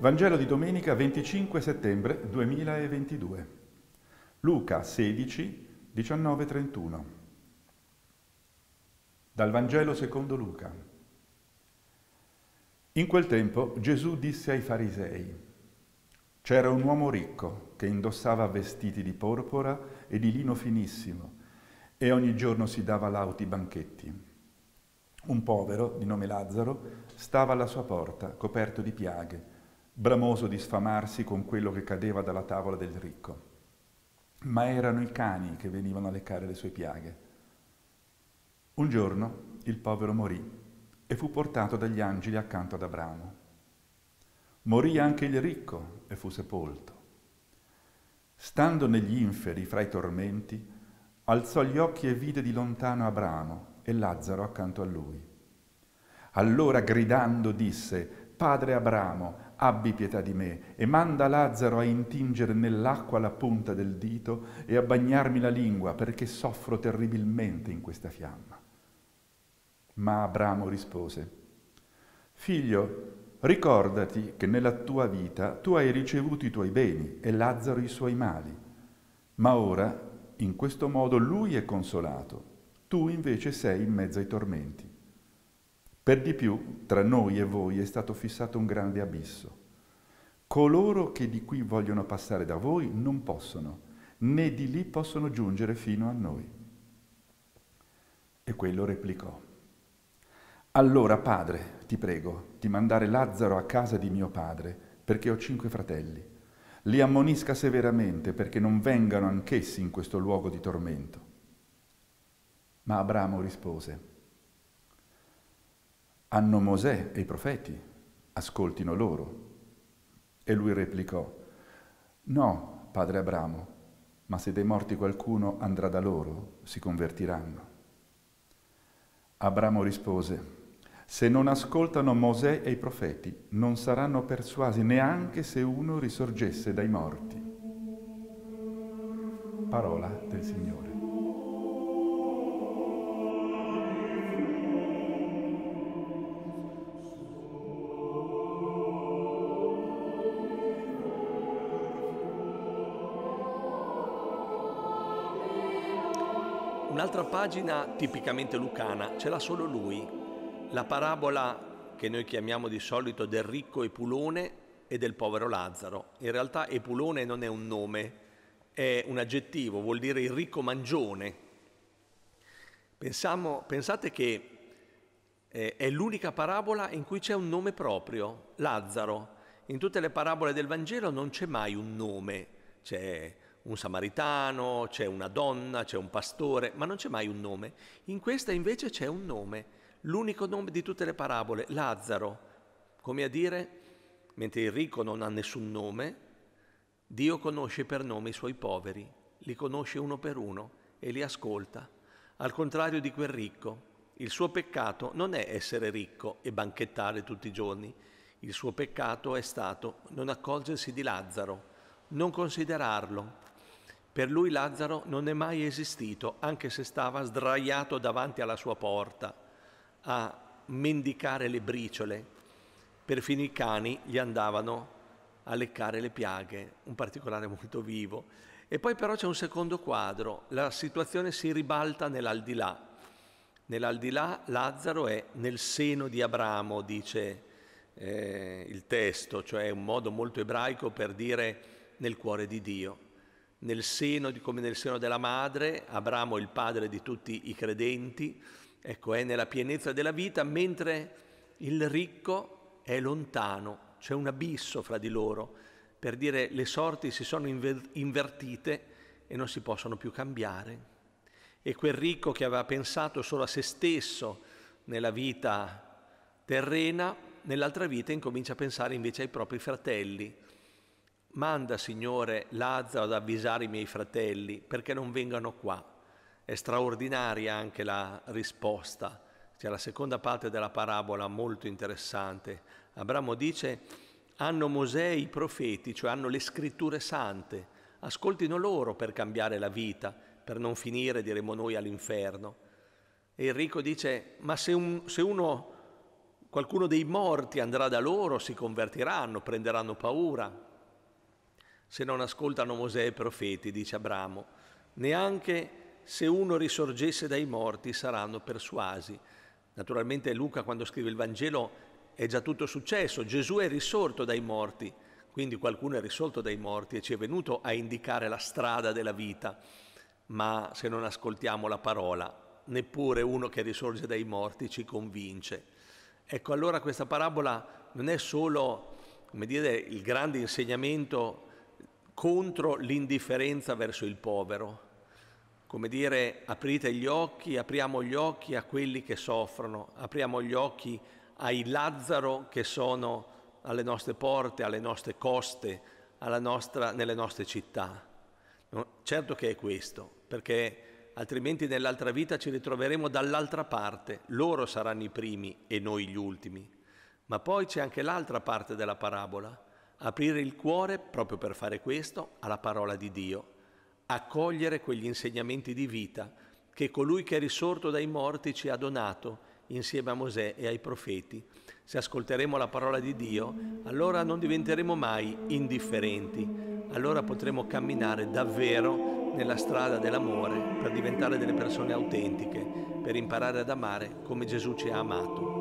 Vangelo di domenica 25 settembre 2022. Luca 16, 19, 31. Dal Vangelo secondo Luca. In quel tempo Gesù disse ai farisei, c'era un uomo ricco che indossava vestiti di porpora e di lino finissimo e ogni giorno si dava lauti banchetti. Un povero, di nome Lazzaro, stava alla sua porta, coperto di piaghe bramoso di sfamarsi con quello che cadeva dalla tavola del ricco. Ma erano i cani che venivano a leccare le sue piaghe. Un giorno il povero morì e fu portato dagli angeli accanto ad Abramo. Morì anche il ricco e fu sepolto. Stando negli inferi fra i tormenti, alzò gli occhi e vide di lontano Abramo e Lazzaro accanto a lui. Allora gridando disse, Padre Abramo, abbi pietà di me e manda Lazzaro a intingere nell'acqua la punta del dito e a bagnarmi la lingua perché soffro terribilmente in questa fiamma. Ma Abramo rispose, Figlio, ricordati che nella tua vita tu hai ricevuto i tuoi beni e Lazzaro i suoi mali, ma ora in questo modo lui è consolato, tu invece sei in mezzo ai tormenti. Per di più, tra noi e voi è stato fissato un grande abisso. Coloro che di qui vogliono passare da voi non possono, né di lì possono giungere fino a noi. E quello replicò. Allora, padre, ti prego di mandare Lazzaro a casa di mio padre, perché ho cinque fratelli. Li ammonisca severamente perché non vengano anch'essi in questo luogo di tormento. Ma Abramo rispose, hanno Mosè e i profeti, ascoltino loro. E lui replicò, No, padre Abramo, ma se dei morti qualcuno andrà da loro, si convertiranno. Abramo rispose, se non ascoltano Mosè e i profeti, non saranno persuasi neanche se uno risorgesse dai morti. Parola del Signore. Un'altra pagina tipicamente lucana ce l'ha solo lui, la parabola che noi chiamiamo di solito del ricco Epulone e del povero Lazzaro. In realtà Epulone non è un nome, è un aggettivo, vuol dire il ricco mangione. Pensiamo, pensate che eh, è l'unica parabola in cui c'è un nome proprio, Lazzaro. In tutte le parabole del Vangelo non c'è mai un nome, c'è un samaritano, c'è una donna, c'è un pastore, ma non c'è mai un nome. In questa invece c'è un nome, l'unico nome di tutte le parabole, Lazzaro. Come a dire, mentre il ricco non ha nessun nome, Dio conosce per nome i suoi poveri, li conosce uno per uno e li ascolta. Al contrario di quel ricco, il suo peccato non è essere ricco e banchettare tutti i giorni, il suo peccato è stato non accorgersi di Lazzaro, non considerarlo, per lui Lazzaro non è mai esistito, anche se stava sdraiato davanti alla sua porta a mendicare le briciole. Perfino i cani gli andavano a leccare le piaghe, un particolare molto vivo. E poi però c'è un secondo quadro, la situazione si ribalta nell'aldilà. Nell'aldilà Lazzaro è nel seno di Abramo, dice eh, il testo, cioè un modo molto ebraico per dire nel cuore di Dio nel seno, come nel seno della madre, Abramo è il padre di tutti i credenti, ecco, è nella pienezza della vita, mentre il ricco è lontano, c'è un abisso fra di loro, per dire le sorti si sono invertite e non si possono più cambiare. E quel ricco che aveva pensato solo a se stesso nella vita terrena, nell'altra vita incomincia a pensare invece ai propri fratelli, Manda, Signore, Lazzaro ad avvisare i miei fratelli perché non vengano qua. È straordinaria anche la risposta. C'è la seconda parte della parabola molto interessante. Abramo dice, hanno Mosè i profeti, cioè hanno le scritture sante. Ascoltino loro per cambiare la vita, per non finire, diremo noi, all'inferno. E Enrico dice, ma se, un, se uno, qualcuno dei morti andrà da loro, si convertiranno, prenderanno paura se non ascoltano Mosè e i profeti, dice Abramo, neanche se uno risorgesse dai morti saranno persuasi. Naturalmente Luca quando scrive il Vangelo è già tutto successo, Gesù è risorto dai morti, quindi qualcuno è risorto dai morti e ci è venuto a indicare la strada della vita, ma se non ascoltiamo la parola, neppure uno che risorge dai morti ci convince. Ecco allora questa parabola non è solo dire, il grande insegnamento contro l'indifferenza verso il povero. Come dire, aprite gli occhi, apriamo gli occhi a quelli che soffrono, apriamo gli occhi ai Lazzaro che sono alle nostre porte, alle nostre coste, nostra, nelle nostre città. No, certo che è questo, perché altrimenti nell'altra vita ci ritroveremo dall'altra parte, loro saranno i primi e noi gli ultimi. Ma poi c'è anche l'altra parte della parabola, aprire il cuore, proprio per fare questo, alla parola di Dio, accogliere quegli insegnamenti di vita che colui che è risorto dai morti ci ha donato insieme a Mosè e ai profeti. Se ascolteremo la parola di Dio, allora non diventeremo mai indifferenti, allora potremo camminare davvero nella strada dell'amore per diventare delle persone autentiche, per imparare ad amare come Gesù ci ha amato.